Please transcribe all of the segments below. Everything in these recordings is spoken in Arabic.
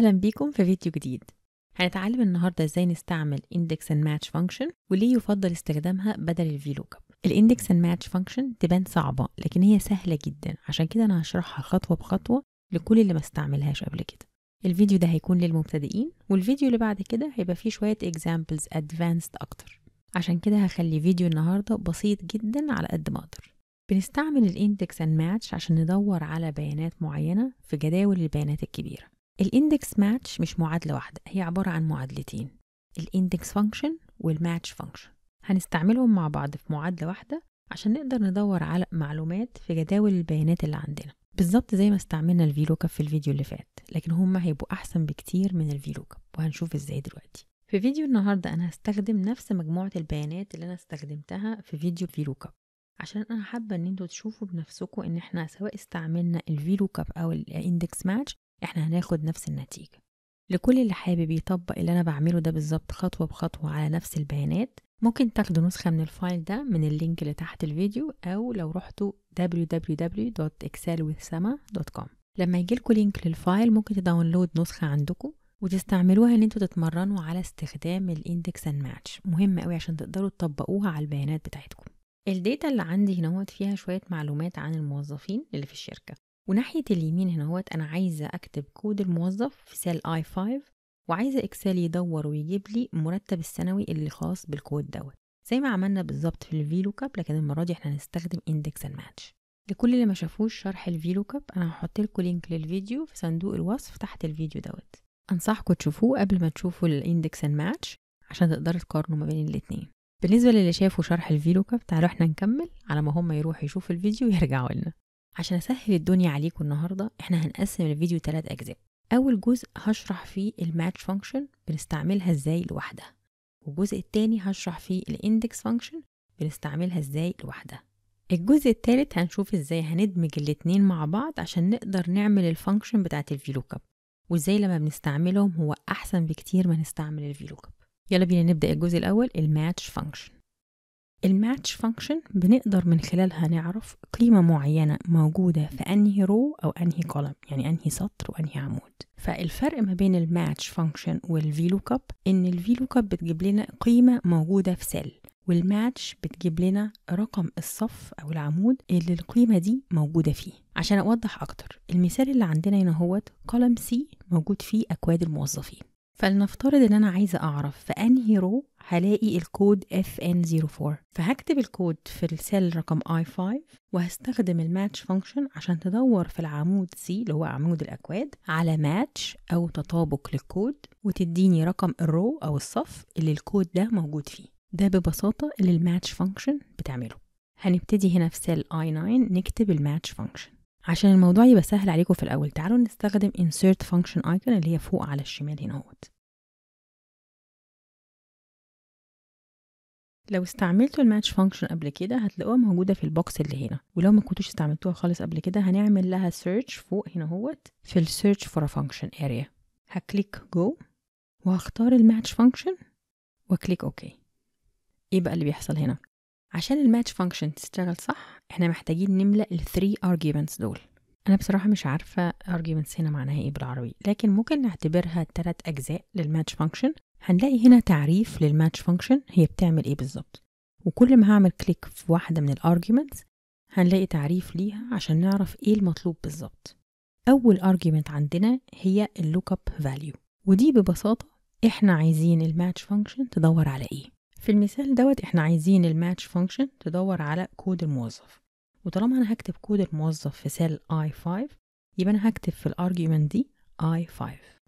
أهلا بيكم في فيديو جديد هنتعلم النهاردة ازاي نستعمل index and match function وليه يفضل استخدامها بدل الفي لوك اب الاندكس and match function تبان صعبة لكن هي سهلة جدا عشان كده أنا هشرحها خطوة بخطوة لكل اللي ما استعملهاش قبل كده الفيديو ده هيكون للمبتدئين والفيديو اللي بعد كده هيبقى فيه شوية examples advanced أكتر عشان كده هخلي فيديو النهاردة بسيط جدا على قد ما أقدر بنستعمل الاندكس and match عشان ندور على بيانات معينة في جداول البيانات الكبيرة الاندكس ماتش مش معادلة واحدة هي عبارة عن معادلتين الاندكس فانكشن والماتش فانكشن هنستعملهم مع بعض في معادلة واحدة عشان نقدر ندور على معلومات في جداول البيانات اللي عندنا بالظبط زي ما استعملنا الفيلوكا في الفيديو اللي فات لكن هما هيبقوا أحسن بكتير من الفيلوكا وهنشوف ازاي دلوقتي في فيديو النهاردة أنا هستخدم نفس مجموعة البيانات اللي أنا استخدمتها في فيديو فيلوكا عشان أنا حابة إن انتوا تشوفوا بنفسكم إن احنا سواء استعملنا الفيلوكا أو الاندكس ماتش احنا هناخد نفس النتيجة لكل اللي حابب يطبق اللي أنا بعمله ده بالظبط خطوة بخطوة على نفس البيانات ممكن تاخدوا نسخة من الفايل ده من اللينك اللي تحت الفيديو أو لو رحتوا www.excelwithsama.com لما يجيلكوا لينك للفايل ممكن تداونلود نسخة عندكم وتستعملوها ان انتوا تتمرنوا على استخدام الاندكس اند ماتش مهم قوي عشان تقدروا تطبقوها على البيانات بتاعتكم الداتا اللي عندي هنا فيها شوية معلومات عن الموظفين اللي في الشركة وناحية اليمين هنا هوت أنا عايزة أكتب كود الموظف في سيل اي 5 وعايزة إكسل يدور ويجيب لي مرتب السنوي اللي خاص بالكود دوت زي ما عملنا بالظبط في الفي لوك اب لكن المرة دي احنا هنستخدم اندكس اند ماتش لكل اللي ما شافوش شرح الفي لوك اب أنا هحط لكم لينك للفيديو في صندوق الوصف تحت الفيديو دوت أنصحكم تشوفوه قبل ما تشوفوا الاندكس اند ماتش عشان تقدروا تقارنوا ما بين الاتنين بالنسبة للي شافوا شرح الفي لوك اب تعالوا احنا نكمل على ما هم يروحوا يشوفوا الفيديو ويرجعوا لنا عشان اسهل الدنيا عليكم النهارده احنا هنقسم الفيديو ثلاث اجزاء اول جزء هشرح فيه الماتش فانكشن بنستعملها ازاي لوحدها والجزء التاني هشرح فيه الاندكس فانكشن بنستعملها ازاي لوحدها الجزء التالت هنشوف ازاي هندمج الاتنين مع بعض عشان نقدر نعمل الفانكشن بتاعت الفيلوكاب وازاي لما بنستعملهم هو احسن بكتير ما نستعمل الفيلوكاب يلا بينا نبدا الجزء الاول الماتش فانكشن الماتش فانكشن بنقدر من خلالها نعرف قيمة معينة موجودة في أنهي رو أو أنهي كولم يعني أنهي سطر وأنهي عمود فالفرق ما بين الماتش فانكشن والفيلوك اب إن الفيلوك اب بتجيب لنا قيمة موجودة في سيل والماتش بتجيب لنا رقم الصف أو العمود اللي القيمة دي موجودة فيه عشان أوضح أكتر المثال اللي عندنا هنا هوت كولم سي موجود فيه أكواد الموظفين فلنفترض ان انا عايزه اعرف في انهي رو هلاقي الكود FN04 فهكتب الكود في السيل رقم I5 وهستخدم الماتش فانكشن عشان تدور في العمود C اللي هو عمود الأكواد على ماتش أو تطابق للكود وتديني رقم الرو أو الصف اللي الكود ده موجود فيه ده ببساطة اللي الماتش فانكشن بتعمله هنبتدي هنا في سيل I9 نكتب الماتش فانكشن عشان الموضوع يبقى سهل عليكم في الأول تعالوا نستخدم insert function icon اللي هي فوق على الشمال هنا هوت لو استعملتوا الماتش فانكشن قبل كده هتلاقوها موجوده في البوكس اللي هنا ولو ما كنتوش استعملتوها خالص قبل كده هنعمل لها سيرش فوق هنا اهوت في السيرش فور فانكشن اريا هكليك جو وهختار الماتش فانكشن واكليك اوكي ايه بقى اللي بيحصل هنا عشان الماتش فانكشن تشتغل صح احنا محتاجين نملأ الثري arguments دول أنا بصراحة مش عارفة arguments هنا معناها إيه بالعربي لكن ممكن نعتبرها تلات أجزاء للماتش فانكشن هنلاقي هنا تعريف للماتش فانكشن هي بتعمل إيه بالظبط وكل ما هعمل كليك في واحدة من الارجيومنتس هنلاقي تعريف ليها عشان نعرف ايه المطلوب بالظبط أول argument عندنا هي اللوك اب فاليو ودي ببساطة احنا عايزين الماتش فانكشن تدور على ايه في المثال دوت احنا عايزين الماتش فانكشن تدور على كود الموظف وطالما انا هكتب كود الموظف في سيل i5 يبقى انا هكتب في الارجيومنت دي i5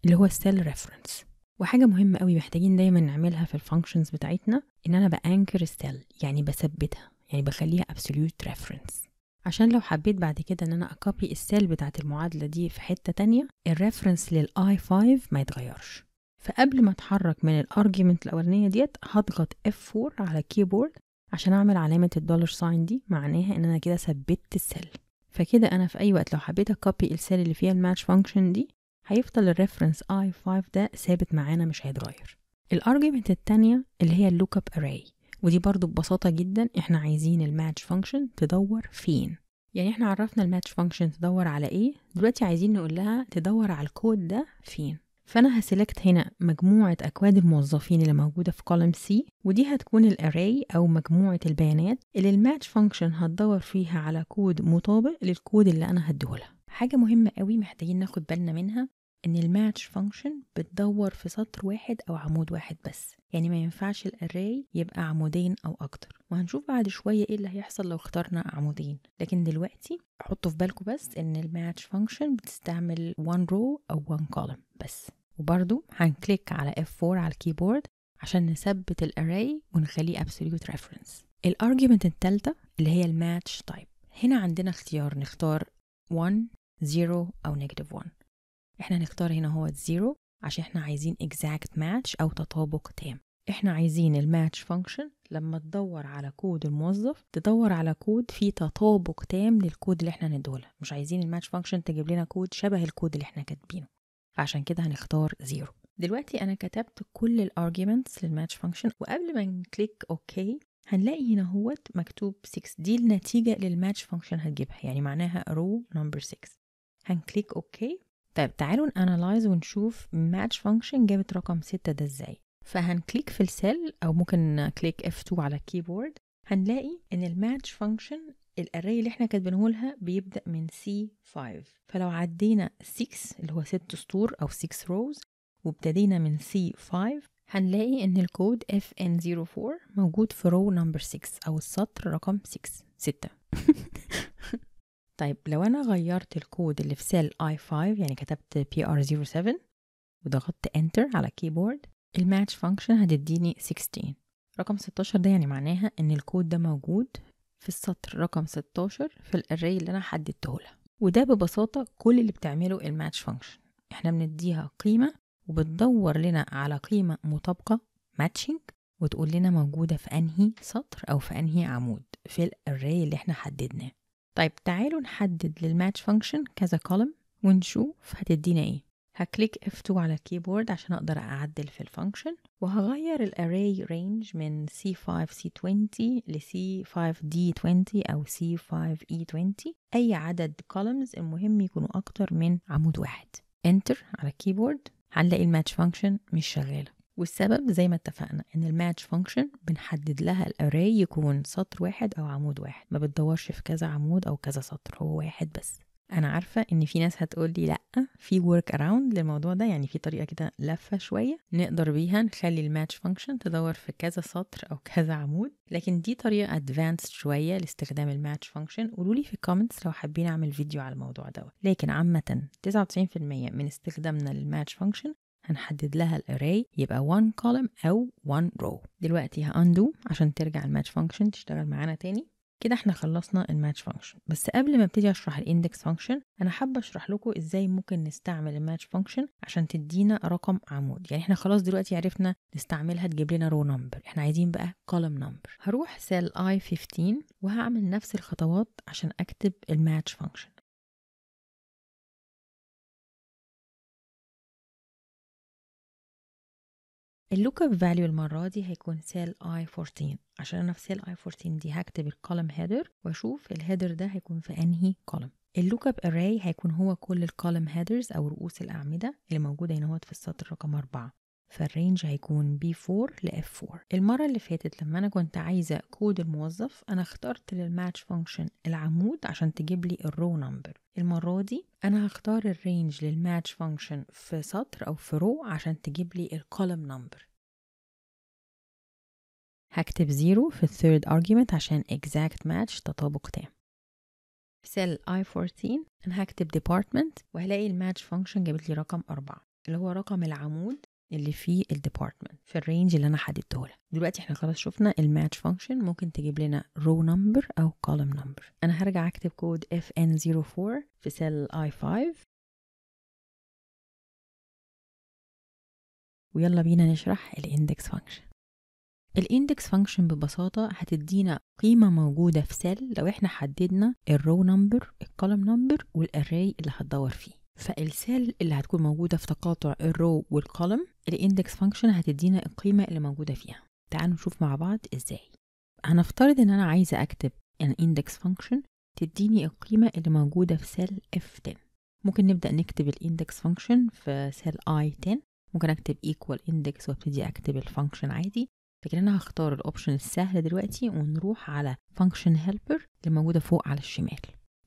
اللي هو السيل ريفرنس وحاجه مهمه قوي محتاجين دايما نعملها في الفانكشنز بتاعتنا ان انا بانكر سيل يعني بثبتها يعني بخليها absolute reference عشان لو حبيت بعد كده ان انا اكوبي السيل بتاعت المعادله دي في حته تانية الريفرنس للاي 5 ما يتغيرش فقبل ما اتحرك من الارجيومنت الاولانيه ديت هضغط F4 على الكيبورد عشان اعمل علامه الدولار ساين دي معناها ان انا كده ثبتت السيل فكده انا في اي وقت لو حبيت اكوبي السيل اللي فيها الماتش فانكشن دي هيفضل الريفرنس i5 ده ثابت معانا مش هيتغير الارجيومنت التانية اللي هي اللوك اب اراي ودي برضو ببساطة جدا احنا عايزين الماتش فانكشن تدور فين يعني احنا عرفنا الماتش فانكشن تدور على ايه دلوقتي عايزين نقول لها تدور على الكود ده فين فأنا هسلكت هنا مجموعة أكواد الموظفين اللي موجودة في column C ودي هتكون array أو مجموعة البيانات اللي الماتش فانكشن هتدور فيها على كود مطابق للكود اللي أنا هديهولها حاجة مهمة قوي محتاجين ناخد بالنا منها ان الماتش فانكشن بتدور في سطر واحد او عمود واحد بس يعني ما ينفعش الاري يبقى عمودين او اكتر وهنشوف بعد شويه ايه اللي هيحصل لو اخترنا عمودين لكن دلوقتي حطوا في بالكم بس ان الماتش فانكشن بتستعمل 1 رو او 1 column بس وبرده هنكليك على F4 على الكيبورد عشان نثبت الاري ونخليه absolute reference الارجيومنت الثالثه اللي هي الماتش تايب هنا عندنا اختيار نختار 1 0 او negative 1 احنا هنختار هنا هو الزيرو عشان احنا عايزين exact match او تطابق تام احنا عايزين الماتش فانكشن لما تدور على كود الموظف تدور على كود فيه تطابق تام للكود اللي احنا ندوله مش عايزين الماتش فانكشن تجيب لنا كود شبه الكود اللي احنا كاتبينه فعشان كده هنختار زيرو دلوقتي انا كتبت كل الارجيومنتس للماتش فانكشن وقبل ما نكليك اوكي okay هنلاقي هنا هوت مكتوب 6 دي النتيجة للماتش فانكشن هتجيبها يعني معناها رو نمبر 6 هنكليك اوكي okay طيب تعالوا نانالايز ونشوف match function جابت رقم 6 ده ازاي فهنكليك في السيل او ممكن كليك F2 على الكيبورد هنلاقي ان الماتش فانكشن الاري اللي احنا كاتبينه لها بيبدا من C5 فلو عدينا 6 اللي هو 6 سطور او 6 روز وابتدينا من C5 هنلاقي ان الكود FN04 موجود في رو نمبر 6 او السطر رقم 6 6 طيب لو أنا غيرت الكود اللي في سيل I5 يعني كتبت PR07 وضغطت Enter على الكيبورد الماتش فانكشن هتديني 16 رقم 16 ده يعني معناها إن الكود ده موجود في السطر رقم 16 في الأري اللي أنا حددته لها وده ببساطة كل اللي بتعمله الماتش فانكشن احنا بنديها قيمة وبتدور لنا على قيمة مطابقة ماتشنج وتقول لنا موجودة في أنهي سطر أو في أنهي عمود في الأري اللي احنا حددناه طيب تعالوا نحدد للماتش فانكشن كذا كولم ونشوف هتدينا ايه هكليك F2 على الكيبورد عشان اقدر اعدل في الفانكشن وهغير الاراي رينج من C5 C20 ل C5 D20 او C5 E20 اي عدد كولمز المهم يكونوا اكتر من عمود واحد انتر على الكيبورد هنلاقي الماتش فانكشن مش شغاله والسبب زي ما اتفقنا ان الماتش فانكشن بنحدد لها الاري يكون سطر واحد او عمود واحد ما بتدورش في كذا عمود او كذا سطر هو واحد بس انا عارفه ان في ناس هتقول لي لا في ورك اراوند للموضوع ده يعني في طريقه كده لفه شويه نقدر بيها نخلي الماتش فانكشن تدور في كذا سطر او كذا عمود لكن دي طريقه ادفانسد شويه لاستخدام الماتش فانكشن قولوا لي في الكومنتس لو حابين اعمل فيديو على الموضوع دوت لكن عامه 99% من استخدامنا للماتش فانكشن هنحدد لها الاراي يبقى 1 column او 1 رو دلوقتي هاندو عشان ترجع الماتش فانكشن تشتغل معانا تاني كده احنا خلصنا الماتش فانكشن بس قبل ما ابتدي اشرح الاندكس فانكشن انا حابه اشرح لكم ازاي ممكن نستعمل الماتش فانكشن عشان تدينا رقم عمود يعني احنا خلاص دلوقتي عرفنا نستعملها تجيب لنا رو نمبر احنا عايزين بقى كولم نمبر هروح سيل اي 15 وهعمل نفس الخطوات عشان اكتب الماتش فانكشن اللوك اب فاليو المره دي هيكون سيل اي 14 عشان انا في سيل اي 14 دي هكتب الكولم هيدر واشوف الهيدر ده هيكون في انهي كولم اللوك اب اراي هيكون هو كل الكولم هيدرز او رؤوس الاعمده اللي موجوده هنا في السطر رقم أربعة فالرينج هيكون B4 ل F4 المرة اللي فاتت لما أنا كنت عايزة كود الموظف أنا اخترت للماتش فانكشن العمود عشان تجيب لي الرو نمبر المرة دي أنا هختار الرينج للماتش فانكشن في سطر أو في رو عشان تجيب لي الكولم نمبر هكتب 0 في الثيرد argument عشان exact match تطابق تام في سيل I14 أنا هكتب department وهلاقي الماتش فانكشن جابت لي رقم أربعة اللي هو رقم العمود اللي في الديبارتمنت في الرينج اللي انا حددته لها دلوقتي احنا خلاص شفنا الماتش فانكشن ممكن تجيب لنا رو نمبر او column نمبر انا هرجع اكتب كود FN04 في سيل i5 ويلا بينا نشرح الاندكس فانكشن الاندكس فانكشن ببساطة هتدينا قيمة موجودة في سيل لو احنا حددنا الرو نمبر الكولوم نمبر والاري اللي هتدور فيه فالسيل اللي هتكون موجودة في تقاطع الرو والكولوم الاندكس فانكشن هتدينا القيمة اللي موجودة فيها تعالوا نشوف مع بعض ازاي هنفترض ان انا عايزة اكتب an index function تديني القيمة اللي موجودة في سيل F10 ممكن نبدأ نكتب الاندكس فانكشن في سيل I10 ممكن اكتب equal index وابتدي اكتب الفانكشن عادي لكن انا هختار الاوبشن السهل دلوقتي ونروح على function helper اللي موجودة فوق على الشمال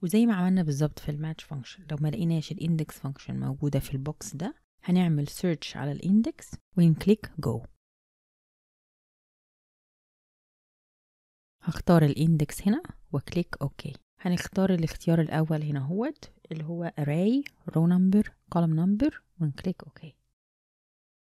وزي ما عملنا بالظبط في الماتش فانكشن لو ما لقيناش الاندكس فانكشن موجوده في البوكس ده هنعمل سيرش على الاندكس ونكليك جو هختار الاندكس هنا وكليك اوكي هنختار الاختيار الاول هنا هوت اللي هو array row number column number ونكليك اوكي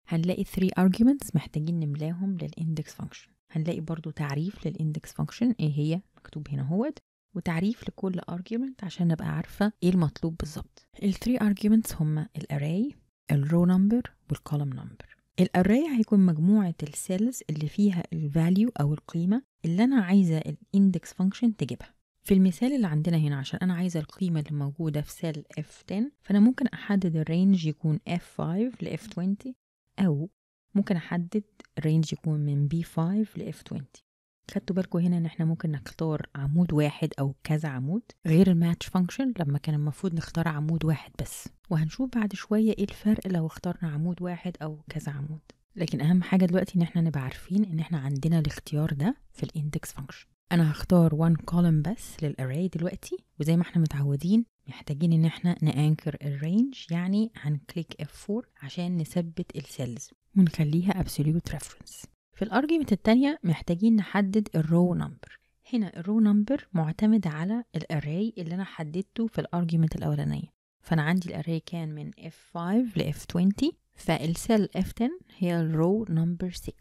هنلاقي 3 arguments محتاجين نملاهم للاندكس فانكشن هنلاقي برضو تعريف للاندكس فانكشن ايه هي مكتوب هنا هوت وتعريف لكل argument عشان نبقى عارفه ايه المطلوب بالظبط ال three arguments هما number الرو نمبر والكولوم نمبر array هيكون مجموعه السيلز اللي فيها value او القيمه اللي انا عايزه ال index function تجيبها في المثال اللي عندنا هنا عشان انا عايزه القيمه اللي موجوده في cell F10 فانا ممكن احدد الرينج يكون F5 ل F20 او ممكن احدد range يكون من B5 ل F20 خدتوا بالكم هنا ان احنا ممكن نختار عمود واحد او كذا عمود غير الماتش فانكشن لما كان المفروض نختار عمود واحد بس وهنشوف بعد شوية ايه الفرق لو اخترنا عمود واحد او كذا عمود لكن اهم حاجة دلوقتي ان احنا نبقى عارفين ان احنا عندنا الاختيار ده في الاندكس فانكشن انا هختار one column بس للاراي دلوقتي وزي ما احنا متعودين محتاجين ان احنا نانكر الرينج يعني هنكليك F4 عشان نثبت السيلز ونخليها absolute reference في الارجيومنت التانية محتاجين نحدد الرو نمبر هنا الرو نمبر معتمد على الأراي اللي انا حددته في الارجيومنت الاولانية فانا عندي الأراي كان من F5 ل F20 فالسيل F10 هي الرو نمبر 6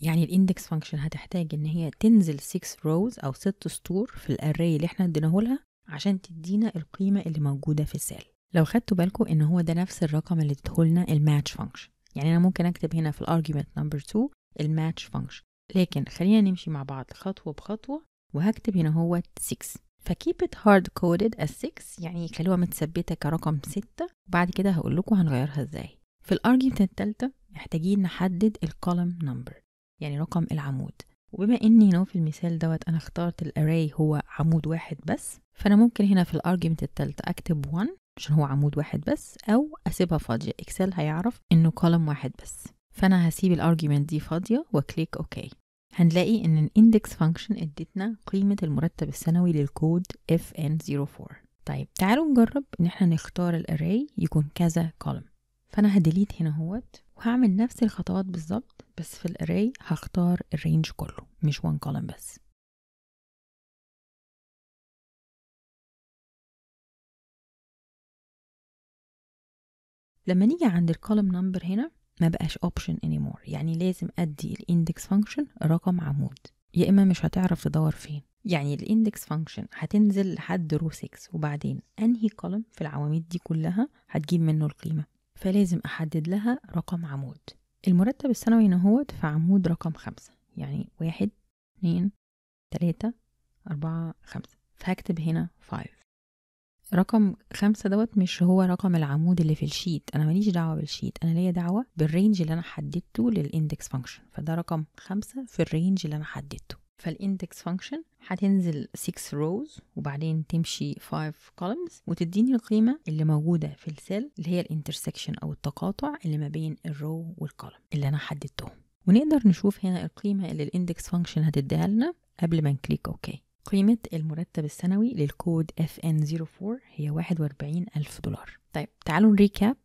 يعني الاندكس فانكشن هتحتاج ان هي تنزل 6 روز او 6 سطور في الاري اللي احنا اديناهولها عشان تدينا القيمة اللي موجودة في السيل لو خدتوا بالكم ان هو ده نفس الرقم اللي اديتهولنا الماتش فانكشن يعني انا ممكن اكتب هنا في الارجيومنت نمبر 2 الماتش فانكشن لكن خلينا نمشي مع بعض خطوة بخطوة وهكتب هنا هو 6 فكيب ات هارد كودد as 6 يعني خلوها متثبتة كرقم 6 وبعد كده هقول لكم هنغيرها ازاي في الارجيومنت التالتة محتاجين نحدد الكولم نمبر يعني رقم العمود وبما اني هنا في المثال دوت انا اخترت الاراي هو عمود واحد بس فانا ممكن هنا في الارجيومنت التالتة اكتب 1 عشان هو عمود واحد بس او اسيبها فاضية اكسل هيعرف انه كولم واحد بس فأنا هسيب الارجيومنت دي فاضية وكليك اوكي هنلاقي إن الاندكس فانكشن ادتنا قيمة المرتب السنوي للكود FN04 طيب تعالوا نجرب إن احنا نختار الاراي يكون كذا column فأنا هديليت هنا هوت وهعمل نفس الخطوات بالظبط بس في الاراي هختار الرينج كله مش وان column بس لما نيجي عند الكولم نمبر هنا ما بقاش اوبشن مور يعني لازم ادي الاندكس فانكشن رقم عمود يا اما مش هتعرف تدور فين يعني الاندكس فانكشن هتنزل لحد رو 6 وبعدين انهي كولم في العواميد دي كلها هتجيب منه القيمه فلازم احدد لها رقم عمود المرتب السنوي نهوت في عمود رقم خمسة يعني واحد اتنين تلاتة أربعة خمسة فهكتب هنا 5 رقم خمسة دوت مش هو رقم العمود اللي في الشيت أنا ماليش دعوة بالشيت أنا ليا دعوة بالرينج اللي أنا حددته للإندكس فانكشن فده رقم خمسة في الرينج اللي أنا حددته فالإندكس فانكشن هتنزل 6 روز وبعدين تمشي 5 columns وتديني القيمة اللي موجودة في السيل اللي هي الانترسكشن أو التقاطع اللي ما بين الرو والكولم اللي أنا حددتهم ونقدر نشوف هنا القيمة اللي الاندكس فانكشن هتديها لنا قبل ما نكليك اوكي قيمة المرتب السنوي للكود FN04 هي 41 ألف دولار طيب تعالوا نريكاب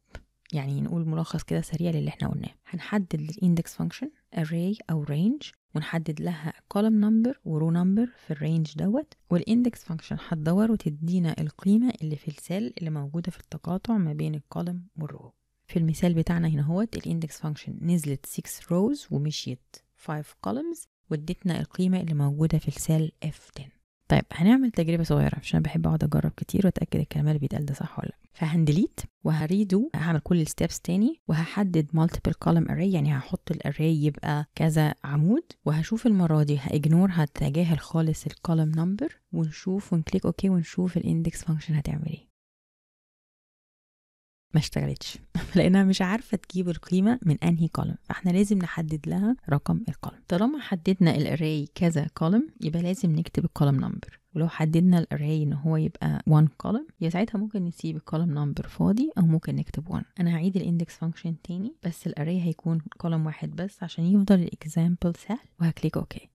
يعني نقول ملخص كده سريع للي احنا قلناه هنحدد الاندكس فانكشن array أو range ونحدد لها column number و row number في الرينج دوت والإندكس فانكشن هتدور وتدينا القيمة اللي في السيل اللي موجودة في التقاطع ما بين الكولم والرو في المثال بتاعنا هنا هوت الإندكس فانكشن نزلت 6 rows ومشيت 5 columns وادتنا القيمة اللي موجودة في السيل F10 طيب هنعمل تجربة صغيرة عشان أنا بحب أقعد أجرب كتير وأتأكد الكلام اللي بيتقال ده صح ولا لأ فهندليت وهريدو هعمل كل الستبس تاني وهحدد مالتيبل كولم اري يعني هحط الاري يبقى كذا عمود وهشوف المرة دي هاجنور هتجاهل خالص الكولم نمبر ونشوف ونكليك اوكي ونشوف الاندكس فانكشن هتعمل ايه ما اشتغلتش لانها مش عارفه تجيب القيمه من انهي كولم فاحنا لازم نحدد لها رقم الكولم طالما حددنا الاراي كذا كولم يبقى لازم نكتب الكولم نمبر ولو حددنا الاراي ان هو يبقى 1 كولم يا ساعتها ممكن نسيب الكولم نمبر فاضي او ممكن نكتب 1 انا هعيد الاندكس فانكشن تاني بس الاراي هيكون كولم واحد بس عشان يفضل الاكزامبل سهل وهكليك اوكي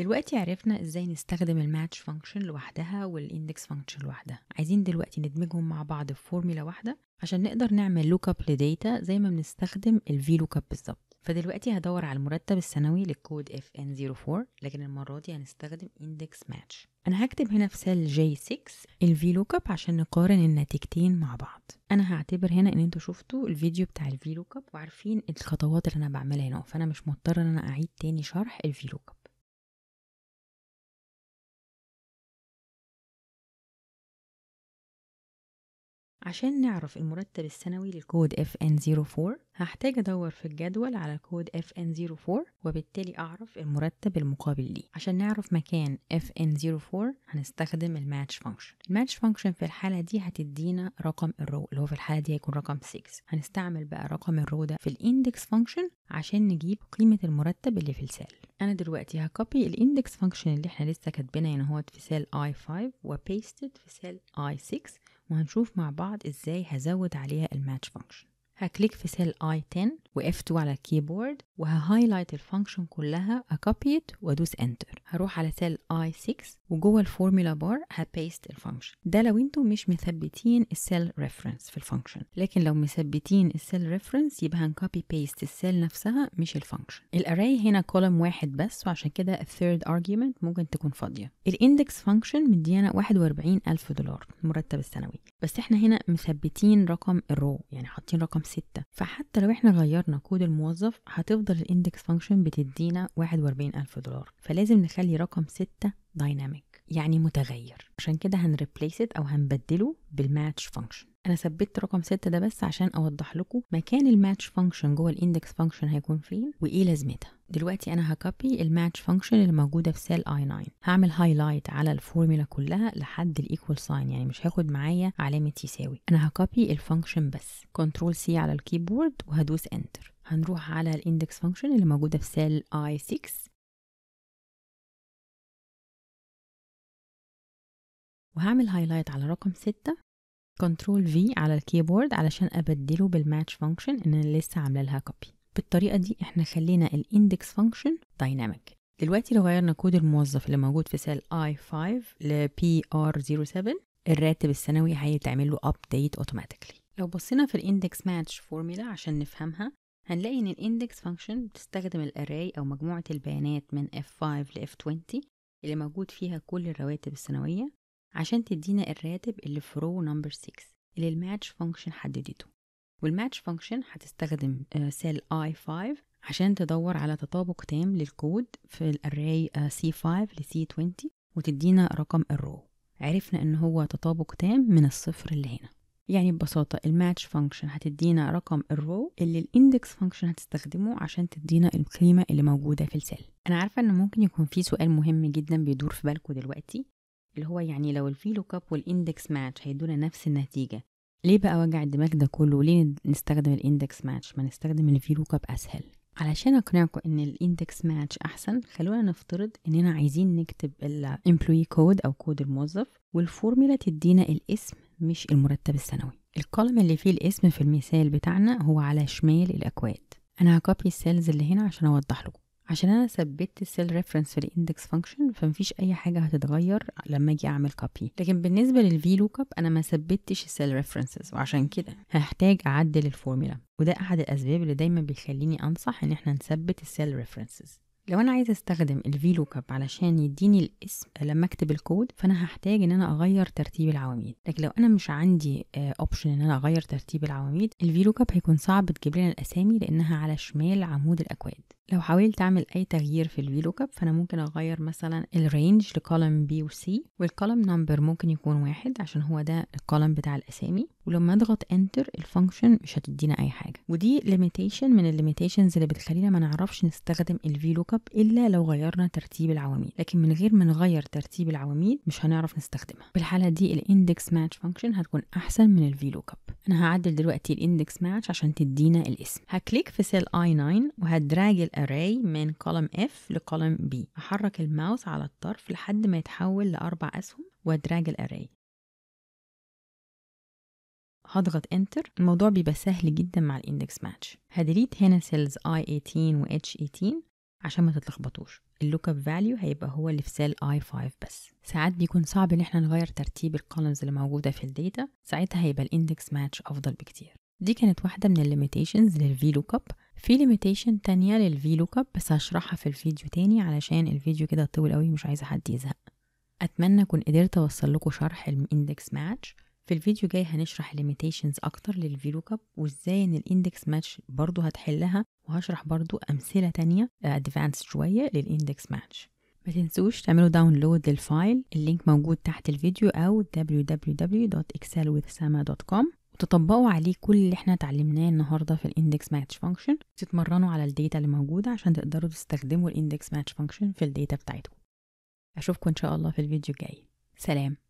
دلوقتي عرفنا ازاي نستخدم الماتش فانكشن لوحدها والاندكس فانكشن لوحدها عايزين دلوقتي ندمجهم مع بعض في فورميلا واحده عشان نقدر نعمل لوك اب لداتا زي ما بنستخدم الفي لوك اب بالظبط فدلوقتي هدور على المرتب السنوي للكود اف ان 04 لكن المره دي هنستخدم اندكس ماتش انا هكتب هنا في سيل جي 6 الفي لوك اب عشان نقارن النتيجتين مع بعض انا هعتبر هنا ان انتوا شفتوا الفيديو بتاع الفي لوك اب وعارفين الخطوات اللي انا بعملها هنا فانا مش مضطره ان انا اعيد تاني شرح الفي لوك اب عشان نعرف المرتب السنوي للكود FN04 هحتاج أدور في الجدول على كود FN04 وبالتالي أعرف المرتب المقابل ليه عشان نعرف مكان FN04 هنستخدم الماتش فانكشن الماتش فانكشن في الحالة دي هتدينا رقم الرو اللي هو في الحالة دي هيكون رقم 6 هنستعمل بقى رقم الرو ده في الاندكس فانكشن عشان نجيب قيمة المرتب اللي في السال انا دلوقتي هكوبي الاندكس فانكشن اللي احنا لسه كاتبينها هنا يعني اهوت في سال i5 وبيستد في سال i6 وهنشوف مع بعض ازاي هزود عليها الماتش فانكشن هكليك في سيل I10 وF2 على الكيبورد وههايلايت الفانكشن كلها اكوبيت وادوس انتر هروح على سيل I6 وجوه الفورمولا بار هبيست الفانكشن ده لو انتم مش مثبتين السيل ريفرنس في الفانكشن لكن لو مثبتين السيل ريفرنس يبقى هنكوبي بيست السيل نفسها مش الفانكشن الاراي هنا كولوم واحد بس وعشان كده الثيرد ارجيومنت ممكن تكون فاضيه الاندكس فانكشن مديانا 41000 دولار المرتب السنوي بس احنا هنا مثبتين رقم الرو يعني حاطين رقم 6 فحتى لو احنا غيرنا غيرنا كود الموظف هتفضل الاندكس فانكشن بتدينا 41000 دولار فلازم نخلي رقم 6 دايناميك يعني متغير عشان كده ات او هنبدله بالماتش فانكشن انا ثبتت رقم 6 ده بس عشان اوضح لكم مكان الماتش فانكشن جوه الاندكس فانكشن هيكون فين وايه لازمتها دلوقتي انا هكوبي الماتش فانكشن اللي موجوده في سيل اي 9 هعمل هايلايت على الفورمولا كلها لحد الايكوال ساين يعني مش هاخد معايا علامه يساوي انا هكوبي الفانكشن بس كنترول سي على الكيبورد وهدوس انتر هنروح على الاندكس فانكشن اللي موجوده في سيل اي 6 وهعمل هايلايت على رقم 6 كنترول في على الكيبورد علشان ابدله بالماتش فانكشن ان انا لسه عامله لها كوبي بالطريقه دي احنا خلينا الاندكس فانكشن دايناميك دلوقتي لو غيرنا كود الموظف اللي موجود في سيل i5 ل pr07 الراتب السنوي هيتعمل له ابديت اوتوماتيكلي لو بصينا في الاندكس ماتش فورميلا عشان نفهمها هنلاقي ان الاندكس فانكشن بتستخدم الاراي او مجموعه البيانات من f5 ل f20 اللي موجود فيها كل الرواتب السنويه عشان تدينا الراتب اللي في رو نمبر 6 اللي الماتش فانكشن حددته والماتش فانكشن هتستخدم سيل اي 5 عشان تدور على تطابق تام للكود في الاراي سي 5 لسي 20 وتدينا رقم الرو عرفنا ان هو تطابق تام من الصفر اللي هنا يعني ببساطة الماتش فانكشن هتدينا رقم الرو اللي الاندكس فانكشن هتستخدمه عشان تدينا القيمة اللي موجودة في السيل أنا عارفة إن ممكن يكون في سؤال مهم جدا بيدور في بالكم دلوقتي اللي هو يعني لو الفي لوك اب والاندكس ماتش هيدونا نفس النتيجة ليه بقى وجع الدماغ ده كله وليه نستخدم الاندكس ماتش ما نستخدم لوكاب اسهل علشان اقنعكم ان الاندكس ماتش احسن خلونا نفترض اننا عايزين نكتب الامبلوي كود او كود الموظف والفورمولا تدينا الاسم مش المرتب السنوي الكولم اللي فيه الاسم في المثال بتاعنا هو على شمال الاكواد انا هكوبي السيلز اللي هنا عشان اوضح لكم عشان انا ثبتت السيل ريفرنس في الاندكس فانكشن فمفيش اي حاجه هتتغير لما اجي اعمل كوبي لكن بالنسبه للفي لوك اب انا ما ثبتتش السيل ريفرنسز وعشان كده هحتاج اعدل الفورمولا وده احد الاسباب اللي دايما بيخليني انصح ان احنا نثبت السيل ريفرنسز لو انا عايزه استخدم الفي لوك اب علشان يديني الاسم لما اكتب الكود فانا هحتاج ان انا اغير ترتيب العواميد لكن لو انا مش عندي اوبشن آه، ان انا اغير ترتيب العواميد الفي لوك اب هيكون صعب تجيب لنا الاسامي لانها على شمال عمود الاكواد لو حاولت اعمل اي تغيير في الفي لوك اب فانا ممكن اغير مثلا الرينج لكولم بي وسي والكولم نمبر ممكن يكون واحد عشان هو ده الكولم بتاع الاسامي ولما اضغط انتر الفانكشن مش هتدينا اي حاجه ودي ليميتيشن من الليميتيشنز اللي بتخلينا ما نعرفش نستخدم الفي لوك اب الا لو غيرنا ترتيب العواميد لكن من غير ما نغير ترتيب العواميد مش هنعرف نستخدمها في الحاله دي الاندكس ماتش فانكشن هتكون احسن من الفي لوك اب انا هعدل دلوقتي الاندكس ماتش عشان تدينا الاسم هكليك في سيل اي 9 وهدراج array من column F لcolumn B هحرك الماوس على الطرف لحد ما يتحول لأربع أسهم وأدراج الأراي هضغط Enter الموضوع بيبقى سهل جدا مع الاندكس ماتش هديليت هنا سيلز I18 و H18 عشان ما تتلخبطوش اللوك اب فاليو هيبقى هو اللي في سيل I5 بس ساعات بيكون صعب ان احنا نغير ترتيب الكولمز اللي موجوده في الداتا ساعتها هيبقى الاندكس ماتش افضل بكتير دي كانت واحده من الليميتيشنز للفي لوك اب في ليميتيشن تانية للفي لوك بس هشرحها في الفيديو تاني علشان الفيديو كده طويل قوي مش عايزه حد يزهق اتمنى اكون قدرت اوصل لكم شرح الاندكس ماتش في الفيديو الجاي هنشرح ليميتيشنز اكتر للفي لوك وازاي ان الاندكس ماتش برضو هتحلها وهشرح برضو امثله تانية ادفانس آه، شويه للاندكس ماتش ما تنسوش تعملوا داونلود للفايل اللينك موجود تحت الفيديو او www.excelwithsama.com تطبقوا عليه كل اللي احنا اتعلمناه النهارده في الاندكس ماتش فانكشن تتمرنوا على الداتا اللي موجوده عشان تقدروا تستخدموا الاندكس ماتش فانكشن في الداتا بتاعتكم اشوفكم ان شاء الله في الفيديو الجاي سلام